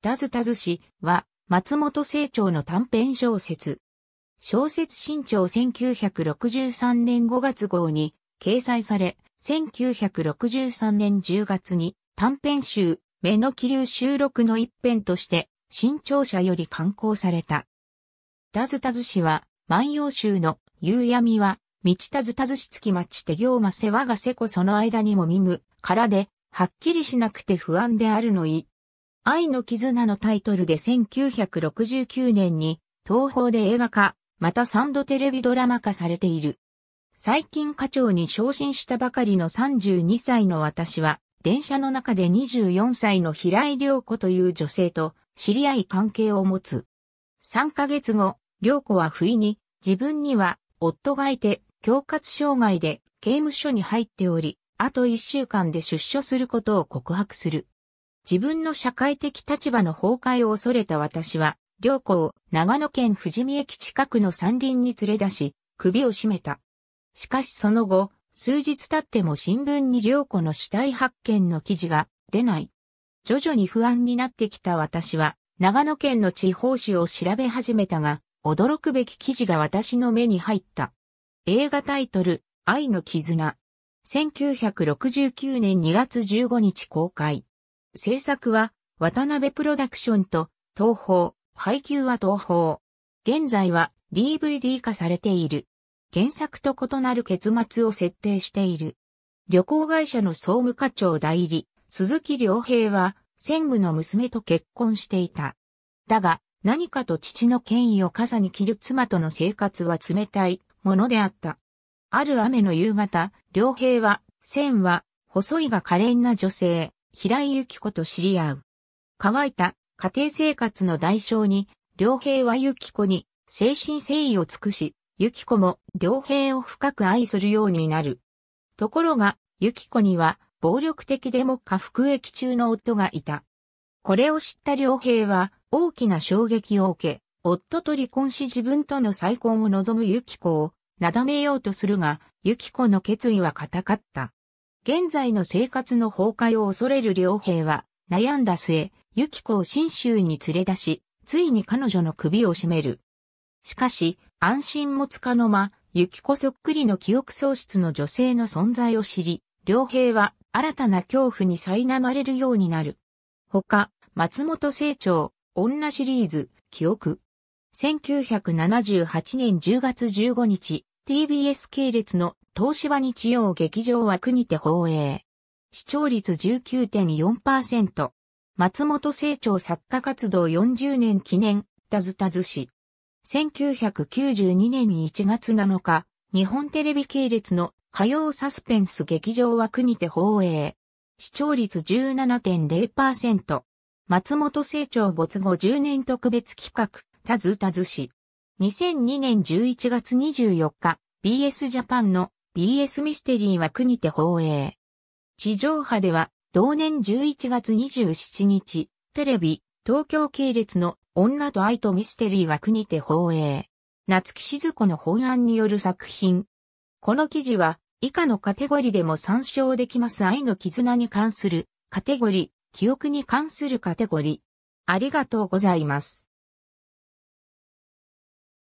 たズタズ氏は、松本清張の短編小説。小説新潮1963年5月号に掲載され、1963年10月に短編集、目の気流収録の一編として、新潮社より刊行された。たズタズ氏は、万葉集の夕闇は、道たずたずしつき町手行ませわがせこその間にもみむ、からで、はっきりしなくて不安であるのい。愛の絆のタイトルで1969年に東宝で映画化、またサンドテレビドラマ化されている。最近課長に昇進したばかりの32歳の私は、電車の中で24歳の平井良子という女性と知り合い関係を持つ。3ヶ月後、良子は不意に、自分には夫がいて、恐喝障害で刑務所に入っており、あと1週間で出所することを告白する。自分の社会的立場の崩壊を恐れた私は、良子を長野県富士見駅近くの山林に連れ出し、首を絞めた。しかしその後、数日経っても新聞に良子の死体発見の記事が出ない。徐々に不安になってきた私は、長野県の地方紙を調べ始めたが、驚くべき記事が私の目に入った。映画タイトル、愛の絆。1969年2月15日公開。制作は渡辺プロダクションと東宝、配給は東宝。現在は DVD 化されている。原作と異なる結末を設定している。旅行会社の総務課長代理、鈴木良平は、専務の娘と結婚していた。だが、何かと父の権威を傘に着る妻との生活は冷たいものであった。ある雨の夕方、良平は、千は、細いが可憐な女性、平井幸子と知り合う。乾いた家庭生活の代償に、良平は幸子に精神誠意を尽くし、幸子も良平を深く愛するようになる。ところが、幸子には暴力的でも下服役中の夫がいた。これを知った良平は大きな衝撃を受け、夫と離婚し自分との再婚を望む幸子をなだめようとするが、幸子の決意は固かった。現在の生活の崩壊を恐れる両平は、悩んだ末、ユキコを新州に連れ出し、ついに彼女の首を絞める。しかし、安心もつかの間、ユキコそっくりの記憶喪失の女性の存在を知り、両平は新たな恐怖に苛まれるようになる。他、松本清張、女シリーズ、記憶。1978年10月15日、TBS 系列の東芝日曜劇場枠にて放映。視聴率19.4%。松本清張作家活動40年記念、たずたずし。1992年1月7日、日本テレビ系列の火曜サスペンス劇場枠にて放映。視聴率17.0%。松本清張没後10年特別企画、たずたずし。2002年11月24日、BS ジャパンの BS ミステリー枠にて放映。地上波では、同年11月27日、テレビ、東京系列の女と愛とミステリー枠にて放映。夏木静子の本案による作品。この記事は、以下のカテゴリでも参照できます愛の絆に関するカテゴリ、記憶に関するカテゴリ。ありがとうございます。